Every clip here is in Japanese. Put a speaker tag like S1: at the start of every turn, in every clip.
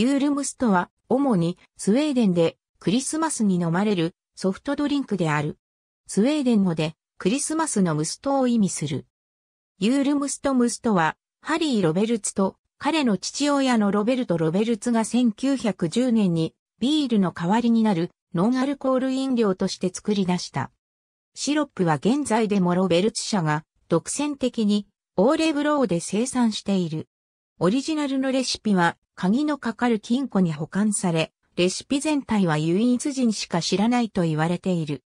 S1: ユールムストは、主にスウェーデンでクリスマスに飲まれるソフトドリンクである。スウェーデン語でクリスマスのムストを意味する。ユールムストムストは、ハリー・ロベルツと彼の父親のロベルト・ロベルツが1910年にビールの代わりになるノンアルコール飲料として作り出した。シロップは現在でもロベルツ社が独占的にオーレブローで生産している。オリジナルのレシピは鍵のかかる金庫に保管され、レシピ全体は唯一人しか知らないと言われている。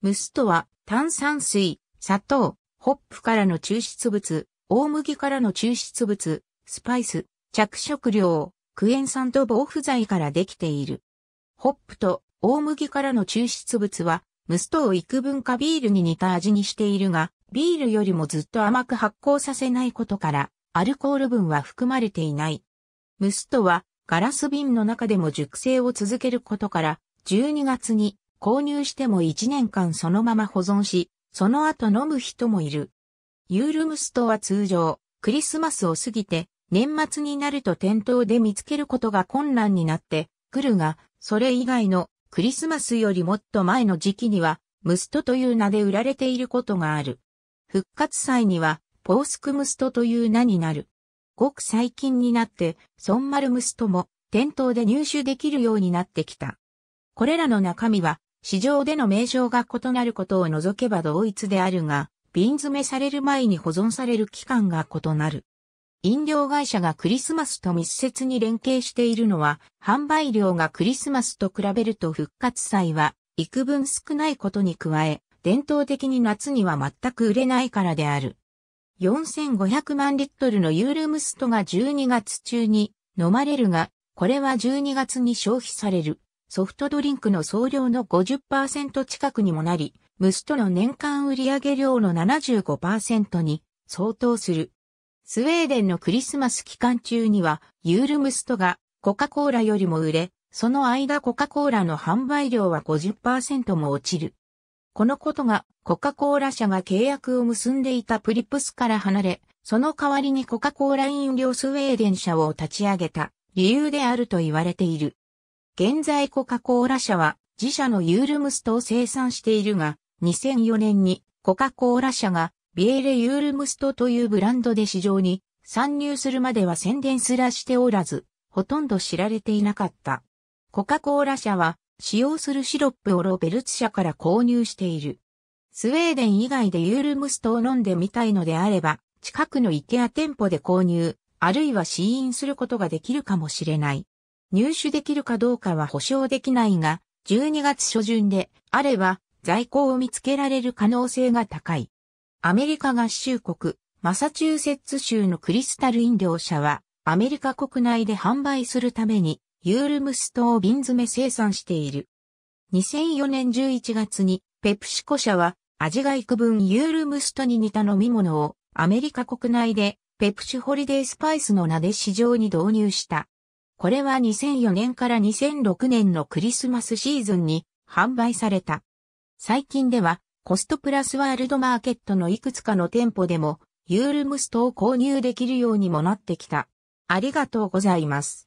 S1: ムスとは炭酸水、砂糖、ホップからの抽出物、大麦からの抽出物、スパイス、着色料、クエン酸と防腐剤からできている。ホップと大麦からの抽出物は、ムストを幾分かビールに似た味にしているが、ビールよりもずっと甘く発酵させないことから、アルコール分は含まれていない。ムスとは、ガラス瓶の中でも熟成を続けることから、12月に購入しても1年間そのまま保存し、その後飲む人もいる。ユールムストは通常、クリスマスを過ぎて、年末になると店頭で見つけることが困難になってくるが、それ以外のクリスマスよりもっと前の時期には、ムストという名で売られていることがある。復活祭には、ポースクムストという名になる。ごく最近になって、ソンマルムスとも店頭で入手できるようになってきた。これらの中身は、市場での名称が異なることを除けば同一であるが、瓶詰めされる前に保存される期間が異なる。飲料会社がクリスマスと密接に連携しているのは、販売量がクリスマスと比べると復活祭は幾分少ないことに加え、伝統的に夏には全く売れないからである。4500万リットルのユールムストが12月中に飲まれるが、これは12月に消費されるソフトドリンクの総量の50%近くにもなり、ムストの年間売上量の75%に相当する。スウェーデンのクリスマス期間中にはユールムストがコカ・コーラよりも売れ、その間コカ・コーラの販売量は50%も落ちる。このことがコカ・コーラ社が契約を結んでいたプリプスから離れ、その代わりにコカ・コーラ飲料スウェーデン社を立ち上げた理由であると言われている。現在コカ・コーラ社は自社のユールムストを生産しているが、2004年にコカ・コーラ社がビエレ・ユールムストというブランドで市場に参入するまでは宣伝すらしておらず、ほとんど知られていなかった。コカ・コーラ社は使用するシロップをロベルツ社から購入している。スウェーデン以外でユールムストを飲んでみたいのであれば、近くの IKEA 店舗で購入、あるいは試飲することができるかもしれない。入手できるかどうかは保証できないが、12月初旬であれば在庫を見つけられる可能性が高い。アメリカ合衆国、マサチューセッツ州のクリスタル飲料社は、アメリカ国内で販売するために、ユールムストを瓶詰め生産している。2004年11月にペプシコ社は味が幾分ユールムストに似た飲み物をアメリカ国内でペプシホリデースパイスの名で市場に導入した。これは2004年から2006年のクリスマスシーズンに販売された。最近ではコストプラスワールドマーケットのいくつかの店舗でもユールムストを購入できるようにもなってきた。ありがとうございます。